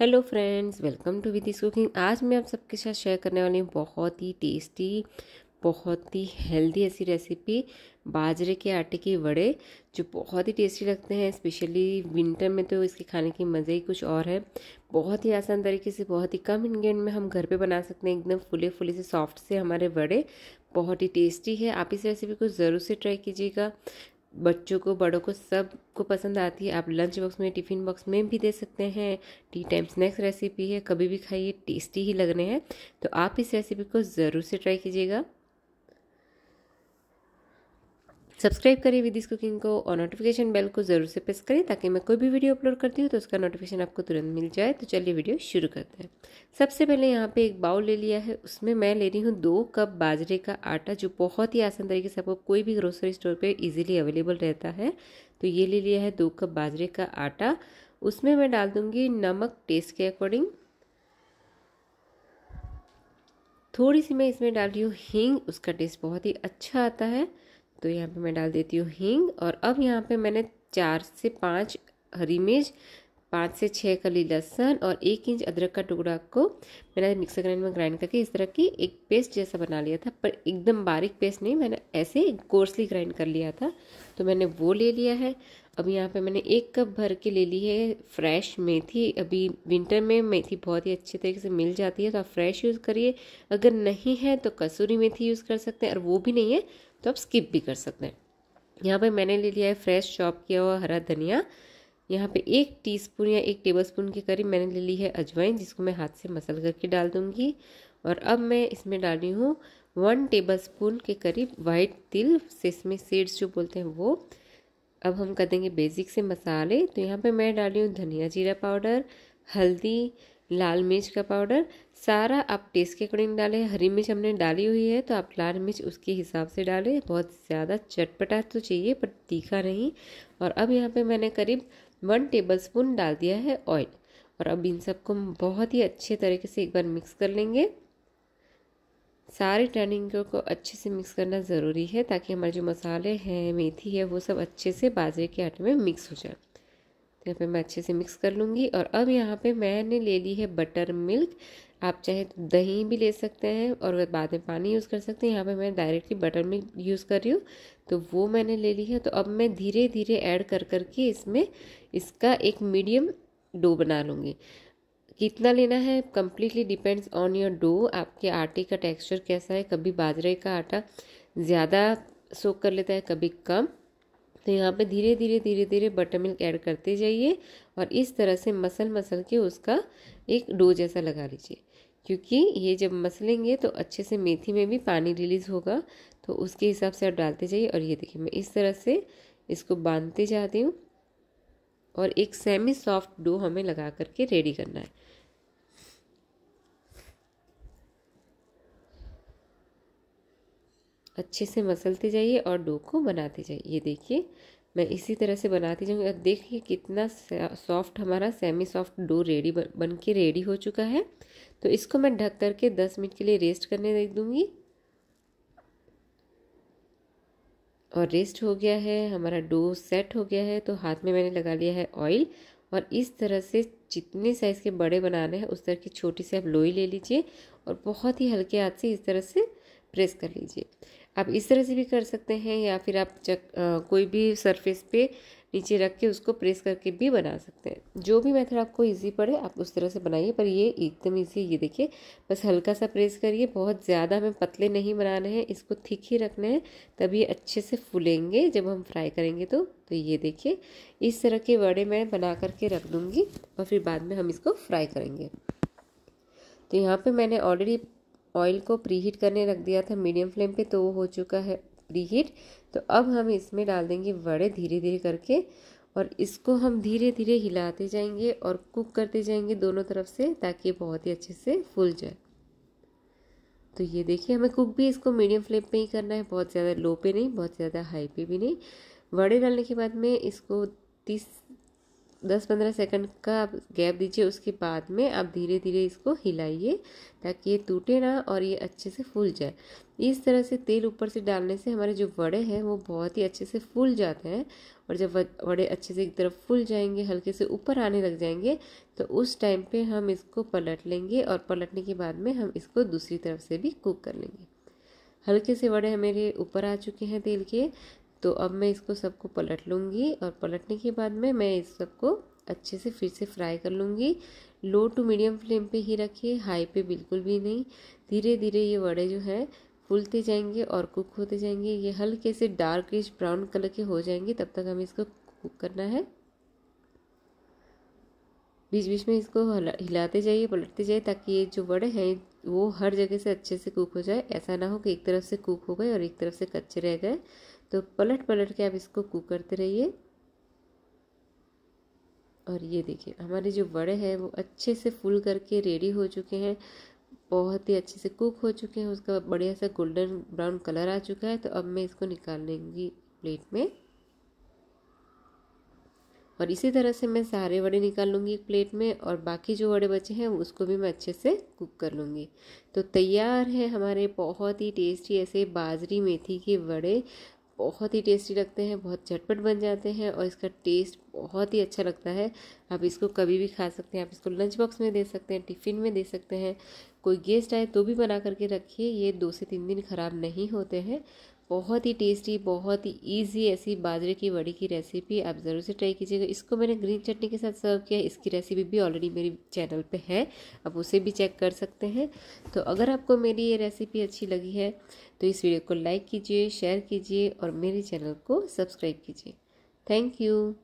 hello friends welcome to with this cooking आज मैं आप सबके साथ शेयर करने वाली हूँ बहुत ही टेस्टी बहुत ही हेल्दी ऐसी रेसिपी बाजरे के आटे के वड़े जो बहुत ही टेस्टी लगते हैं स्पेशली विंटर में तो इसके खाने की मज़े ही कुछ और है बहुत ही आसान तरीके से बहुत ही कम इन्ग्रीडियंट में हम घर पे बना सकते हैं एकदम फुले फुले से सॉफ्ट से हमारे वड़े बहुत ही टेस्टी है आप इस रेसिपी को ज़रूर से ट्राई कीजिएगा बच्चों को बड़ों को सब को पसंद आती है आप लंच बॉक्स में टिफ़िन बॉक्स में भी दे सकते हैं टी टाइम स्नैक्स रेसिपी है कभी भी खाइए टेस्टी ही लग रहे हैं तो आप इस रेसिपी को ज़रूर से ट्राई कीजिएगा सब्सक्राइब करें विदिस कुकिंग को और नोटिफिकेशन बेल को ज़रूर से प्रेस करें ताकि मैं कोई भी वीडियो अपलोड करती हूँ तो उसका नोटिफिकेशन आपको तुरंत मिल जाए तो चलिए वीडियो शुरू करते हैं सबसे पहले यहाँ पे एक बाउल ले लिया है उसमें मैं ले रही हूँ दो कप बाजरे का आटा जो बहुत ही आसान तरीके से आपको कोई भी ग्रोसरी स्टोर पर ईजिली अवेलेबल रहता है तो ये ले लिया है दो कप बाजरे का आटा उसमें मैं डाल दूँगी नमक टेस्ट के अकॉर्डिंग थोड़ी सी मैं इसमें डाल रही हूँ हींग उसका टेस्ट बहुत ही अच्छा आता है तो यहाँ पे मैं डाल देती हूँ हींग और अब यहाँ पे मैंने चार से पाँच हरी मिर्च पाँच से छः कली लहसन और एक इंच अदरक का टुकड़ा को मैंने मिक्सर ग्राइंड में ग्राइंड करके इस तरह की एक पेस्ट जैसा बना लिया था पर एकदम बारीक पेस्ट नहीं मैंने ऐसे कोर्सली ग्राइंड कर लिया था तो मैंने वो ले लिया है अब यहाँ पे मैंने एक कप भर के ले ली है फ्रेश मेथी अभी विंटर में मेथी बहुत ही अच्छे तरीके से मिल जाती है तो आप फ्रेश यूज़ करिए अगर नहीं है तो कसूरी मेथी यूज़ कर सकते हैं और वो भी नहीं है तो आप स्किप भी कर सकते हैं यहाँ पे मैंने ले लिया है फ्रेश चॉप किया हुआ हरा धनिया यहाँ पे एक टीस्पून या एक टेबलस्पून के करीब मैंने ले ली है अजवाइन जिसको मैं हाथ से मसल करके डाल दूँगी और अब मैं इसमें डाल रही हूँ वन टेबलस्पून के करीब वाइट तिल से इसमें सीड्स जो बोलते हैं वो अब हम कर देंगे बेसिक से मसाले तो यहाँ पे मैं डाल रही हूँ धनिया जीरा पाउडर हल्दी लाल मिर्च का पाउडर सारा आप टेस्ट के अकॉर्डिंग डालें हरी मिर्च हमने डाली हुई है तो आप लाल मिर्च उसके हिसाब से डालें बहुत ज़्यादा चटपटा तो चाहिए पर तीखा नहीं और अब यहाँ पे मैंने करीब वन टेबल स्पून डाल दिया है ऑयल और अब इन सबको बहुत ही अच्छे तरीके से एक बार मिक्स कर लेंगे सारे टर्निंग को अच्छे से मिक्स करना ज़रूरी है ताकि हमारे जो मसाले हैं मेथी है वो सब अच्छे से बाजरे के आटे में मिक्स हो जाए यहाँ पे मैं अच्छे से मिक्स कर लूँगी और अब यहाँ पे मैंने ले ली है बटर मिल्क आप चाहे तो दही भी ले सकते हैं और बाद में पानी यूज़ कर सकते हैं यहाँ पे मैं डायरेक्टली बटर मिल्क यूज़ कर रही हूँ तो वो मैंने ले ली है तो अब मैं धीरे धीरे ऐड कर कर के इसमें इसका एक मीडियम डो बना लूँगी कितना लेना है completely depends on your dough आपके आटे का टेक्स्चर कैसा है कभी बाजरे का आटा ज़्यादा सोख कर लेता है कभी कम तो यहाँ पे धीरे धीरे धीरे धीरे बटर मिल्क ऐड करते जाइए और इस तरह से मसल मसल के उसका एक डो जैसा लगा लीजिए क्योंकि ये जब मसलेंगे तो अच्छे से मेथी में भी पानी रिलीज़ होगा तो उसके हिसाब से आप डालते जाइए और ये देखिए मैं इस तरह से इसको बांधते जाती हूँ और एक सेमी सॉफ्ट डो हमें लगा करके रेडी करना है अच्छे से मसलते जाइए और डो को बनाते जाइए ये देखिए मैं इसी तरह से बनाती जाऊँगी और देखिए कितना सॉफ्ट हमारा सेमी सॉफ्ट डो रेडी बन के रेडी हो चुका है तो इसको मैं ढक करके दस मिनट के लिए रेस्ट करने दे दूँगी और रेस्ट हो गया है हमारा डो सेट हो गया है तो हाथ में मैंने लगा लिया है ऑयल और इस तरह से जितने साइज़ के बड़े बनाने हैं उस तरह की छोटी सी आप लोई ले लीजिए और बहुत ही हल्के हाथ से इस तरह से प्रेस कर लीजिए आप इस तरह से भी कर सकते हैं या फिर आप चक आ, कोई भी सरफेस पे नीचे रख के उसको प्रेस करके भी बना सकते हैं जो भी मेथड आपको इजी पड़े आप उस तरह से बनाइए पर ये एकदम इजी ये देखिए बस हल्का सा प्रेस करिए बहुत ज़्यादा हमें पतले नहीं बनाने हैं इसको थिक ही रखना है तभी अच्छे से फूलेंगे जब हम फ्राई करेंगे तो तो ये देखिए इस तरह के वड़े मैं बना करके रख दूँगी और फिर बाद में हम इसको फ्राई करेंगे तो यहाँ पर मैंने ऑलरेडी ऑयल को प्रीहीट करने रख दिया था मीडियम फ्लेम पे तो वो हो चुका है प्रीहीट तो अब हम इसमें डाल देंगे वड़े धीरे धीरे करके और इसको हम धीरे धीरे हिलाते जाएंगे और कुक करते जाएंगे दोनों तरफ से ताकि बहुत ही अच्छे से फूल जाए तो ये देखिए हमें कुक भी इसको मीडियम फ्लेम पे ही करना है बहुत ज़्यादा लो पे नहीं बहुत ज़्यादा हाई पे भी नहीं वड़े डालने के बाद में इसको तीस दस पंद्रह सेकंड का गैप दीजिए उसके बाद में आप धीरे धीरे इसको हिलाइए ताकि ये टूटे ना और ये अच्छे से फूल जाए इस तरह से तेल ऊपर से डालने से हमारे जो वड़े हैं वो बहुत ही अच्छे से फूल जाते हैं और जब वड़े अच्छे से एक तरफ फूल जाएंगे हल्के से ऊपर आने लग जाएंगे तो उस टाइम पे हम इसको पलट लेंगे और पलटने के बाद में हम इसको दूसरी तरफ से भी कुक कर लेंगे हल्के से वड़े हमारे ऊपर आ चुके हैं तेल के तो अब मैं इसको सबको पलट लूँगी और पलटने के बाद में मैं इस सबको अच्छे से फिर से फ्राई कर लूँगी लो टू मीडियम फ्लेम पे ही रखिए हाई पे बिल्कुल भी नहीं धीरे धीरे ये वड़े जो हैं फूलते जाएंगे और कुक होते जाएंगे ये हल्के से डार्किश ब्राउन कलर के हो जाएंगे तब तक हमें इसको कुक करना है बीच बीच में इसको हिलाते जाइए पलटते जाइए ताकि ये जो वड़े हैं वो हर जगह से अच्छे से कुक हो जाए ऐसा ना हो कि एक तरफ से कुक हो गए और एक तरफ से कच्चे रह गए तो पलट पलट के आप इसको कुक करते रहिए और ये देखिए हमारे जो बड़े हैं वो अच्छे से फुल करके रेडी हो चुके हैं बहुत ही अच्छे से कुक हो चुके हैं उसका बढ़िया सा गोल्डन ब्राउन कलर आ चुका है तो अब मैं इसको निकाल लेंगी प्लेट में और इसी तरह से मैं सारे वड़े निकाल लूँगी एक प्लेट में और बाकी जो वड़े बचे हैं उसको भी मैं अच्छे से कुक कर लूँगी तो तैयार है हमारे बहुत ही टेस्टी ऐसे बाजरी मेथी के वड़े बहुत ही टेस्टी लगते हैं बहुत झटपट बन जाते हैं और इसका टेस्ट बहुत ही अच्छा लगता है आप इसको कभी भी खा सकते हैं आप इसको लंच बॉक्स में दे सकते हैं टिफ़िन में दे सकते हैं कोई गेस्ट आए तो भी बना करके रखिए ये दो से तीन दिन ख़राब नहीं होते हैं बहुत ही टेस्टी बहुत ही ईजी ऐसी बाजरे की वड़ी की रेसिपी आप ज़रूर से ट्राई कीजिएगा इसको मैंने ग्रीन चटनी के साथ सर्व किया है इसकी रेसिपी भी ऑलरेडी मेरे चैनल पे है आप उसे भी चेक कर सकते हैं तो अगर आपको मेरी ये रेसिपी अच्छी लगी है तो इस वीडियो को लाइक कीजिए शेयर कीजिए और मेरे चैनल को सब्सक्राइब कीजिए थैंक यू